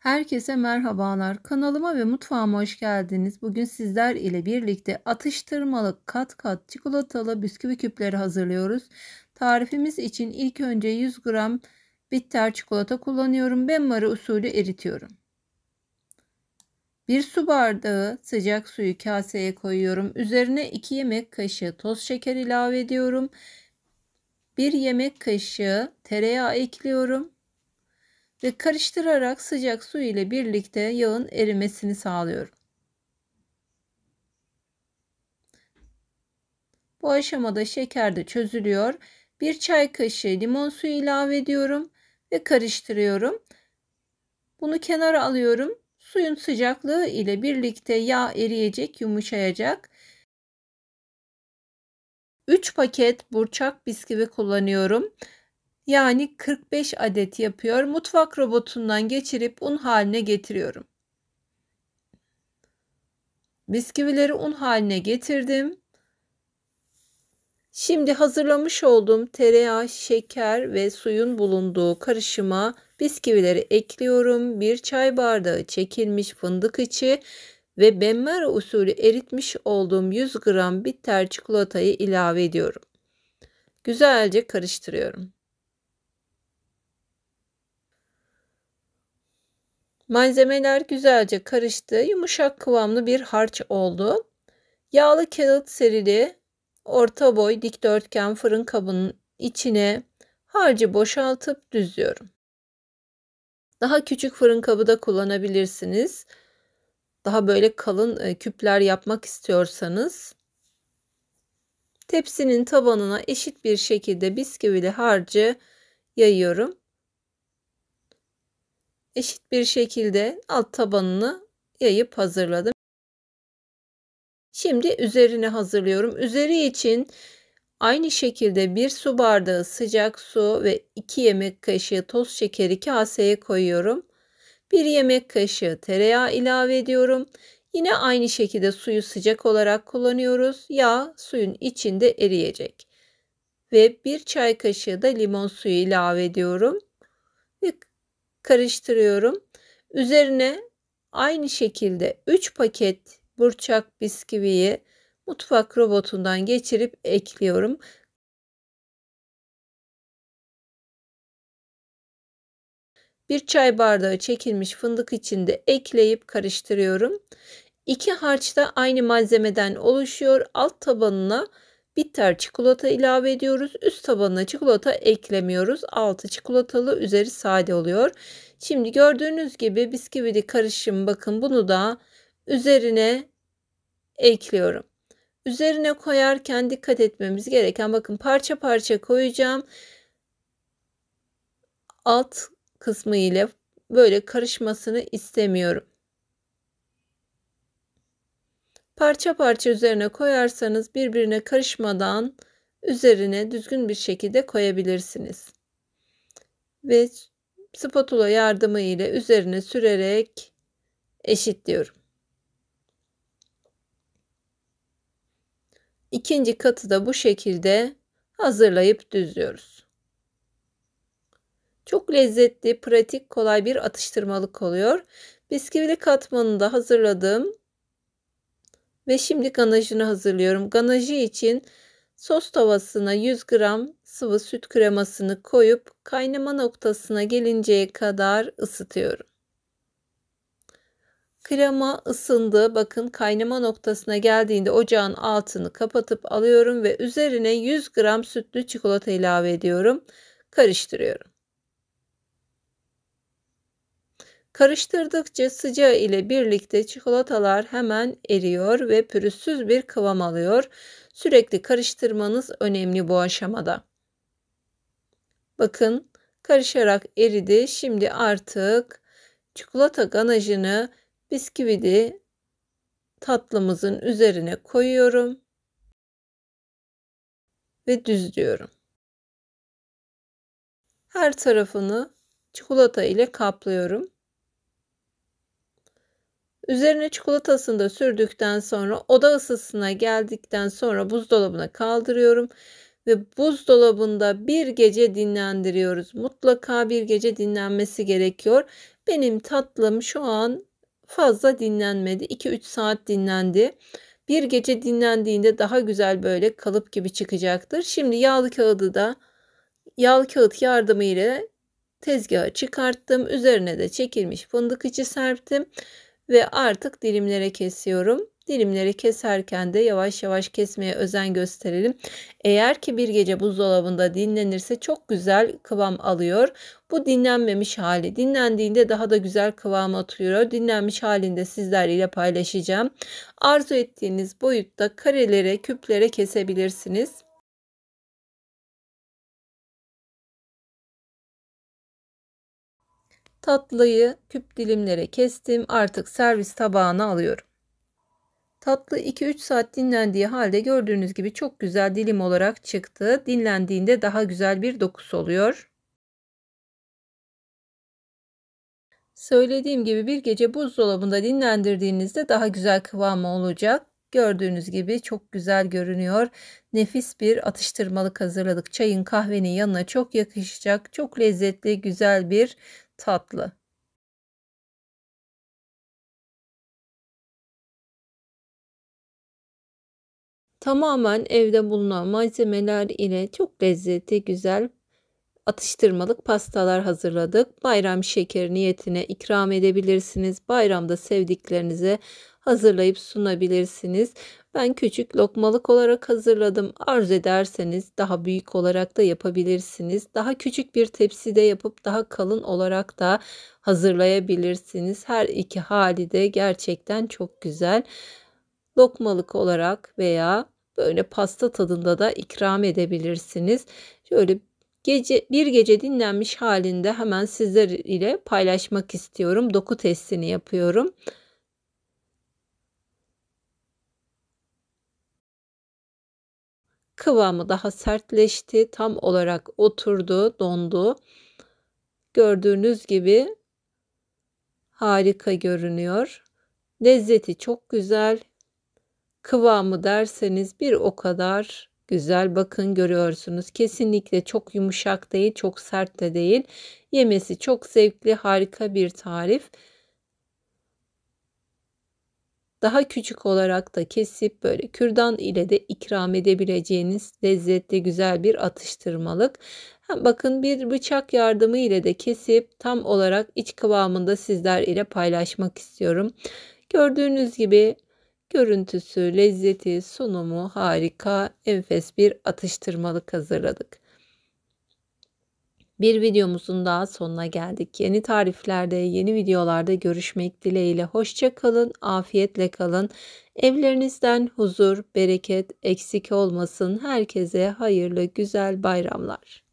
Herkese merhabalar. Kanalıma ve mutfağıma hoş geldiniz. Bugün sizler ile birlikte atıştırmalık kat kat çikolatalı bisküvi küpleri hazırlıyoruz. Tarifimiz için ilk önce 100 gram bitter çikolata kullanıyorum. Benmari usulü eritiyorum. 1 su bardağı sıcak suyu kaseye koyuyorum. Üzerine 2 yemek kaşığı toz şeker ilave ediyorum. 1 yemek kaşığı tereyağı ekliyorum ve karıştırarak sıcak su ile birlikte yağın erimesini sağlıyorum. Bu aşamada şeker de çözülüyor. Bir çay kaşığı limon suyu ilave ediyorum ve karıştırıyorum. Bunu kenara alıyorum. Suyun sıcaklığı ile birlikte yağ eriyecek, yumuşayacak. 3 paket burçak bisküvi kullanıyorum yani 45 adet yapıyor. Mutfak robotundan geçirip un haline getiriyorum. Bisküvileri un haline getirdim. Şimdi hazırlamış olduğum tereyağı, şeker ve suyun bulunduğu karışıma bisküvileri ekliyorum. Bir çay bardağı çekilmiş fındık içi ve benmer usulü eritmiş olduğum 100 gram bitter çikolatayı ilave ediyorum. Güzelce karıştırıyorum. Malzemeler güzelce karıştı. Yumuşak kıvamlı bir harç oldu. Yağlı kağıt serili orta boy dikdörtgen fırın kabının içine harcı boşaltıp düzüyorum. Daha küçük fırın kabı da kullanabilirsiniz. Daha böyle kalın e, küpler yapmak istiyorsanız. Tepsinin tabanına eşit bir şekilde bisküvili harcı yayıyorum eşit bir şekilde alt tabanını yayıp hazırladım. Şimdi üzerine hazırlıyorum. Üzeri için aynı şekilde bir su bardağı sıcak su ve 2 yemek kaşığı toz şekeri kaseye koyuyorum. 1 yemek kaşığı tereyağı ilave ediyorum. Yine aynı şekilde suyu sıcak olarak kullanıyoruz. Yağ suyun içinde eriyecek. Ve 1 çay kaşığı da limon suyu ilave ediyorum karıştırıyorum. Üzerine aynı şekilde 3 paket burçak bisküviyi mutfak robotundan geçirip ekliyorum. Bir çay bardağı çekilmiş fındık içinde ekleyip karıştırıyorum. İki harç da aynı malzemeden oluşuyor. Alt tabanına bitter çikolata ilave ediyoruz. Üst tabanına çikolata eklemiyoruz. Altı çikolatalı üzeri sade oluyor. Şimdi gördüğünüz gibi bisküvili karışım bakın bunu da üzerine ekliyorum. Üzerine koyarken dikkat etmemiz gereken bakın parça parça koyacağım. Alt kısmı ile böyle karışmasını istemiyorum. Parça parça üzerine koyarsanız birbirine karışmadan üzerine düzgün bir şekilde koyabilirsiniz. Ve spatula yardımı ile üzerine sürerek eşitliyorum. İkinci katı da bu şekilde hazırlayıp düzlüyoruz. Çok lezzetli, pratik, kolay bir atıştırmalık oluyor. Bisküvili katmanını da hazırladım. Ve şimdi ganajını hazırlıyorum. Ganajı için sos tavasına 100 gram sıvı süt kremasını koyup kaynama noktasına gelinceye kadar ısıtıyorum. Krema ısındı. Bakın kaynama noktasına geldiğinde ocağın altını kapatıp alıyorum ve üzerine 100 gram sütlü çikolata ilave ediyorum. Karıştırıyorum. Karıştırdıkça sıcağı ile birlikte çikolatalar hemen eriyor ve pürüzsüz bir kıvam alıyor. Sürekli karıştırmanız önemli bu aşamada. Bakın karışarak eridi. Şimdi artık çikolata ganajını bisküvili tatlımızın üzerine koyuyorum ve düzlüyorum. Her tarafını çikolata ile kaplıyorum. Üzerine çikolatasını da sürdükten sonra oda ısısına geldikten sonra buzdolabına kaldırıyorum ve buzdolabında bir gece dinlendiriyoruz. Mutlaka bir gece dinlenmesi gerekiyor. Benim tatlım şu an fazla dinlenmedi. 2-3 saat dinlendi. Bir gece dinlendiğinde daha güzel böyle kalıp gibi çıkacaktır. Şimdi yağlı kağıdı da yağlı kağıt yardımıyla tezgaha çıkarttım. Üzerine de çekilmiş fındık içi serptim ve artık dilimlere kesiyorum. Dilimleri keserken de yavaş yavaş kesmeye özen gösterelim. Eğer ki bir gece buzdolabında dinlenirse çok güzel kıvam alıyor. Bu dinlenmemiş hali. Dinlendiğinde daha da güzel kıvam oturuyor. Dinlenmiş halinde sizlerle paylaşacağım. Arzu ettiğiniz boyutta karelere, küplere kesebilirsiniz. Tatlıyı küp dilimlere kestim. Artık servis tabağına alıyorum. Tatlı 2-3 saat dinlendiği halde gördüğünüz gibi çok güzel dilim olarak çıktı. Dinlendiğinde daha güzel bir dokusu oluyor. Söylediğim gibi bir gece buzdolabında dinlendirdiğinizde daha güzel kıvamı olacak. Gördüğünüz gibi çok güzel görünüyor. Nefis bir atıştırmalık hazırladık. Çayın kahvenin yanına çok yakışacak. Çok lezzetli güzel bir tatlı. Tamamen evde bulunan malzemeler ile çok lezzetli güzel atıştırmalık pastalar hazırladık. Bayram şeker niyetine ikram edebilirsiniz. Bayramda sevdiklerinize hazırlayıp sunabilirsiniz. Ben küçük lokmalık olarak hazırladım. Arzu ederseniz daha büyük olarak da yapabilirsiniz. Daha küçük bir tepside yapıp daha kalın olarak da hazırlayabilirsiniz. Her iki hali de gerçekten çok güzel. Lokmalık olarak veya böyle pasta tadında da ikram edebilirsiniz. Şöyle gece bir gece dinlenmiş halinde hemen sizler ile paylaşmak istiyorum. Doku testini yapıyorum. Kıvamı daha sertleşti. Tam olarak oturdu, dondu. Gördüğünüz gibi harika görünüyor. Lezzeti çok güzel. Kıvamı derseniz bir o kadar güzel. Bakın görüyorsunuz. Kesinlikle çok yumuşak değil, çok sert de değil. Yemesi çok zevkli, harika bir tarif daha küçük olarak da kesip böyle kürdan ile de ikram edebileceğiniz lezzetli güzel bir atıştırmalık. Bakın bir bıçak yardımı ile de kesip tam olarak iç kıvamında sizler ile paylaşmak istiyorum. Gördüğünüz gibi görüntüsü, lezzeti, sunumu harika, enfes bir atıştırmalık hazırladık. Bir videomuzun daha sonuna geldik. Yeni tariflerde, yeni videolarda görüşmek dileğiyle. Hoşça kalın, afiyetle kalın. Evlerinizden huzur, bereket eksik olmasın. Herkese hayırlı, güzel bayramlar.